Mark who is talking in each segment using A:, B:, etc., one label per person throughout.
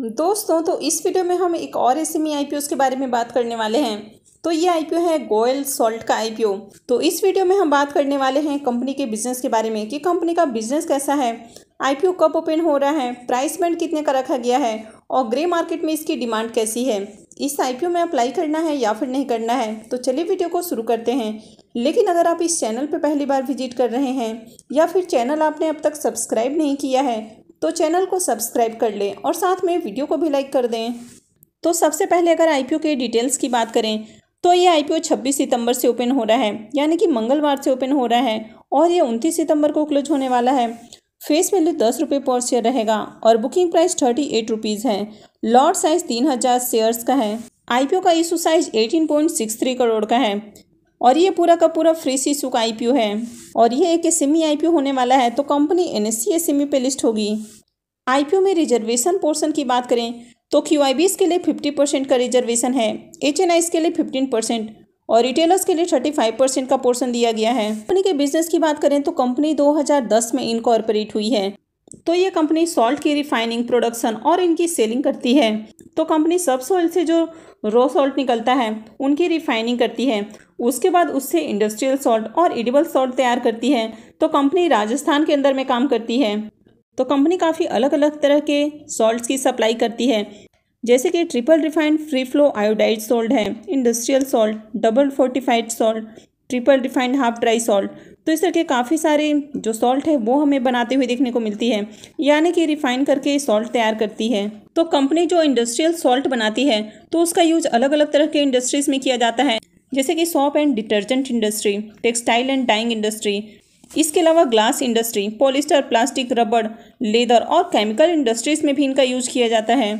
A: दोस्तों तो इस वीडियो में हम एक और ऐसे में आई के बारे में बात करने वाले हैं तो ये आई है गोयल सॉल्ट का आई तो इस वीडियो में हम बात करने वाले हैं कंपनी के बिजनेस के बारे में कि कंपनी का बिजनेस कैसा है आई कब ओपन हो रहा है प्राइस बैंड कितने का रखा गया है और ग्रे मार्केट में इसकी डिमांड कैसी है इस आई में अप्लाई करना है या फिर नहीं करना है तो चलिए वीडियो को शुरू करते हैं लेकिन अगर आप इस चैनल पर पहली बार विजिट कर रहे हैं या फिर चैनल आपने अब तक सब्सक्राइब नहीं किया है तो चैनल को सब्सक्राइब कर लें और साथ में वीडियो को भी लाइक कर दें तो सबसे पहले अगर आई के डिटेल्स की बात करें तो ये आई 26 सितंबर से ओपन हो रहा है यानी कि मंगलवार से ओपन हो रहा है और ये 29 सितंबर को क्लोज होने वाला है फेस वैल्यू दस रुपये पर शेयर रहेगा और booking price thirty eight rupees है लॉर्ड साइज तीन हज़ार शेयर्स का है आई का issue size eighteen point six three crore का है और ये पूरा का पूरा फ्री सी का आई है और ये एक सिमी आईपीओ होने वाला है तो कंपनी एन एस सी पे लिस्ट होगी आई में रिजर्वेशन पोर्सन की बात करें तो क्यू के लिए फिफ्टी परसेंट का रिजर्वेशन है एच के लिए फिफ्टीन परसेंट और रिटेलर्स के लिए थर्टी फाइव परसेंट का पोर्शन दिया गया है कंपनी के बिजनेस की बात करें तो कंपनी 2010 में इनकॉर्पोरेट हुई है तो ये कंपनी सॉल्ट की रिफाइनिंग प्रोडक्शन और इनकी सेलिंग करती है तो कंपनी सब सॉइल से जो रो सॉल्ट निकलता है उनकी रिफाइनिंग करती है उसके बाद उससे इंडस्ट्रियल सॉल्ट और इडिबल सॉल्ट तैयार करती है तो कंपनी राजस्थान के अंदर में काम करती है तो कंपनी काफ़ी अलग अलग तरह के सॉल्ट की सप्लाई करती है जैसे कि triple refined free flow iodide salt है industrial salt double fortified salt triple refined half dry salt तो इस तरह के काफ़ी सारे जो सॉल्ट है वो हमें बनाते हुए देखने को मिलती है यानी कि रिफाइन करके सॉल्ट तैयार करती है तो कंपनी जो इंडस्ट्रियल सॉल्ट बनाती है तो उसका यूज अलग अलग तरह के इंडस्ट्रीज़ में किया जाता है जैसे कि soap and detergent industry textile and dyeing industry इसके अलावा ग्लास इंडस्ट्री पॉलिस्टर प्लास्टिक रबड़ लेदर और केमिकल इंडस्ट्रीज़ में भी इनका यूज किया जाता है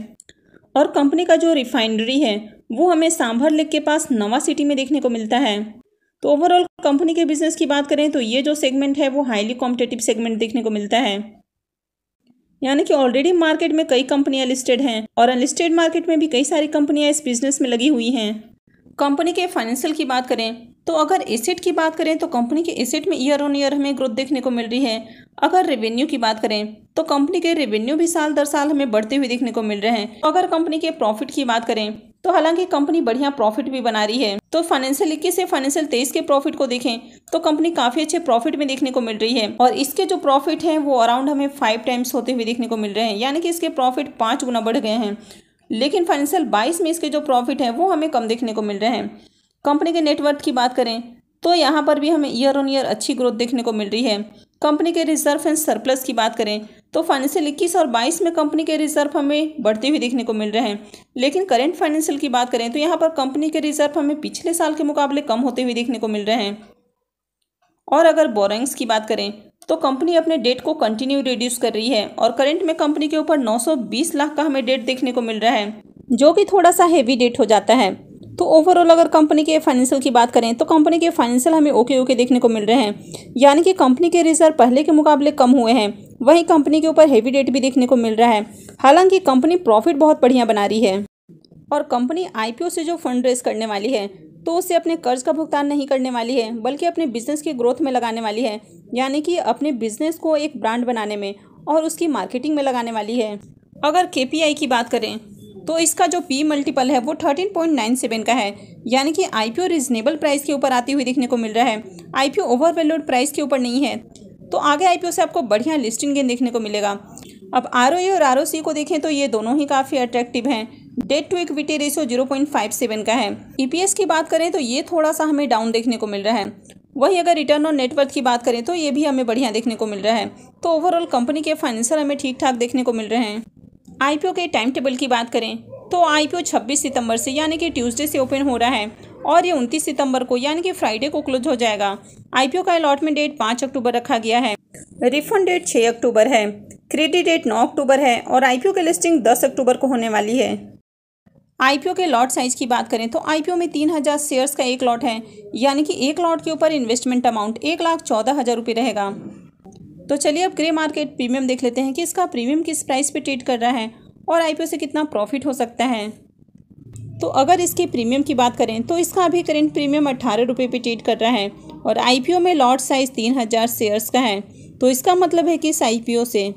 A: और कंपनी का जो रिफाइनरी है वो हमें सांभर लेक के पास नवा सिटी में देखने को मिलता है तो ओवरऑल कंपनी के बिजनेस की बात करें तो ये जो सेगमेंट है वो हाईली कॉम्पिटेटिव सेगमेंट देखने को मिलता है यानी कि ऑलरेडी मार्केट में कई कंपनियां लिस्टेड हैं और अनलिस्टेड मार्केट में भी कई सारी कंपनियां इस बिजनेस में लगी हुई हैं कंपनी के फाइनेंशियल की बात करें तो अगर एसेट की बात करें तो कंपनी के एसेट में ईयर ऑन ईयर हमें ग्रोथ देखने को मिल रही है अगर रेवेन्यू की बात करें तो कंपनी के रेवेन्यू भी साल दर साल हमें बढ़ते हुए देखने को मिल रहे हैं अगर कंपनी के प्रॉफिट की बात करें तो हालांकि कंपनी बढ़िया प्रॉफिट भी बना रही है तो फाइनेंशियल इक्कीस से फाइनेंशियल तेईस के प्रॉफिट को देखें तो कंपनी काफी अच्छे प्रॉफिट में देखने को मिल रही है और इसके जो प्रॉफिट है वो अराउंड हमें फाइव टाइम्स होते हुए देखने को मिल रहे हैं यानी कि इसके प्रॉफिट पाँच गुना बढ़ गए हैं लेकिन फाइनेंशियल बाईस में इसके जो प्रॉफिट है वो हमें कम देखने को मिल रहे हैं कंपनी के नेटवर्थ की बात करें तो यहाँ पर भी हमें ईयर ऑन ईयर अच्छी ग्रोथ देखने को मिल रही है कंपनी के रिजर्व एंड सरप्लस की बात करें तो फाइनेंशियल इक्कीस और बाईस में कंपनी के रिजर्व हमें बढ़ते हुए देखने को मिल रहे हैं लेकिन करेंट फाइनेंशियल की बात करें तो यहाँ पर कंपनी के रिजर्व हमें पिछले साल के मुकाबले कम होते हुए देखने को मिल रहे हैं और अगर बोरिंग्स की बात करें तो कंपनी अपने डेट को कंटिन्यू रिड्यूस कर रही है और करंट में कंपनी के ऊपर 920 लाख का हमें डेट देखने को मिल रहा है जो कि थोड़ा सा हेवी डेट हो जाता है तो ओवरऑल अगर कंपनी के फाइनेंशियल की बात करें तो कंपनी के फाइनेंशियल हमें ओके ओके देखने को मिल रहे हैं यानी कि कंपनी के रिजर्व पहले के मुकाबले कम हुए हैं वहीं कंपनी के ऊपर हैवी डेट भी देखने को मिल रहा है हालांकि कंपनी प्रॉफिट बहुत बढ़िया बना रही है और कंपनी आईपीओ से जो फंड रेस करने वाली है तो उसे अपने कर्ज का भुगतान नहीं करने वाली है बल्कि अपने बिजनेस के ग्रोथ में लगाने वाली है यानी कि अपने बिजनेस को एक ब्रांड बनाने में और उसकी मार्केटिंग में लगाने वाली है अगर के की बात करें तो इसका जो पी मल्टीपल है वो थर्टीन पॉइंट नाइन सेवन का है यानी कि आईपीओ रीजनेबल प्राइस के ऊपर आती हुई देखने को मिल रहा है आईपीओ ओवरवेल्यूड प्राइस के ऊपर नहीं है तो आगे आईपीओ से आपको बढ़िया लिस्टिंग गेन देखने को मिलेगा अब आर e और आर को देखें तो ये दोनों ही काफ़ी अट्रैक्टिव हैं debt to equity ratio seven का है ईपीएस e की बात करें तो ये थोड़ा सा हमें डाउन देखने को मिल रहा है वही अगर रिटर्न और नेटवर्थ की बात करें तो ये भी हमें बढ़िया देखने को मिल रहा है तो ओवरऑल कंपनी के फाइनेंशियल हमें ठीक ठाक देखने को मिल रहे हैं आईपीओ के टाइम टेबल की बात करें तो आईपीओ 26 सितंबर से यानी कि ट्यूसडे से ओपन हो रहा है और ये उनतीस सितंबर को यानी कि फ्राइडे को क्लोज हो जाएगा आईपीओ का अलॉटमेंट डेट पाँच अक्टूबर रखा गया है रिफंड डेट छः अक्टूबर है क्रेडिट डेट नौ अक्टूबर है और आईपीओ की लिस्टिंग दस अक्टूबर को होने वाली है आईपीओ के लॉट साइज की बात करें तो आईपीओ में तीन हज़ार शेयर्स का एक लॉट है यानी कि एक लॉट के ऊपर इन्वेस्टमेंट अमाउंट एक लाख चौदह हज़ार रुपये रहेगा तो चलिए अब ग्रे मार्केट प्रीमियम देख लेते हैं कि इसका प्रीमियम किस प्राइस पर ट्रेड कर रहा है और आईपीओ से कितना प्रॉफिट हो सकता है तो अगर इसके प्रीमियम की बात करें तो इसका अभी करेंट प्रीमियम अट्ठारह रुपये पे ट्रेड कर रहा है और आईपीओ में लॉट साइज़ तीन हज़ार शेयर्स का है तो इसका मतलब है कि इस आई से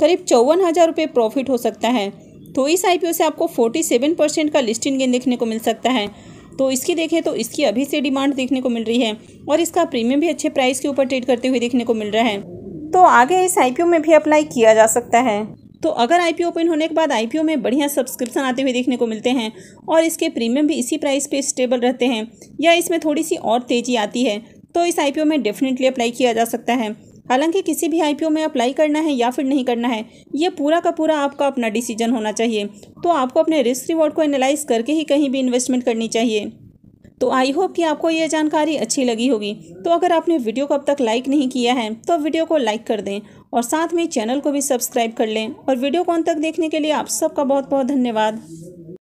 A: करीब चौवन हज़ार रुपये प्रॉफिट हो सकता है तो इस आई से आपको फोर्टी सेवन परसेंट का लिस्टिंग गेन देखने को मिल सकता है तो इसकी देखें तो इसकी अभी से डिमांड देखने को मिल रही है और इसका प्रीमियम भी अच्छे प्राइस के ऊपर ट्रेड करते हुए देखने को मिल रहा है तो आगे इस आईपीओ में भी अप्लाई किया जा सकता है तो अगर आई ओपन होने के बाद आई में बढ़िया सब्सक्रिप्शन आते हुए देखने को मिलते हैं और इसके प्रीमियम भी इसी प्राइस पर स्टेबल रहते हैं या इसमें थोड़ी सी और तेज़ी आती है तो इस आई में डेफिनेटली अप्लाई किया जा सकता है हालांकि किसी भी आईपीओ में अप्लाई करना है या फिर नहीं करना है ये पूरा का पूरा आपका अपना डिसीजन होना चाहिए तो आपको अपने रिस्क रिवॉर्ड को एनालाइज करके ही कहीं भी इन्वेस्टमेंट करनी चाहिए तो आई होप कि आपको ये जानकारी अच्छी लगी होगी तो अगर आपने वीडियो को अब तक लाइक नहीं किया है तो वीडियो को लाइक कर दें और साथ में चैनल को भी सब्सक्राइब कर लें और वीडियो को अंत तक देखने के लिए आप सबका बहुत बहुत धन्यवाद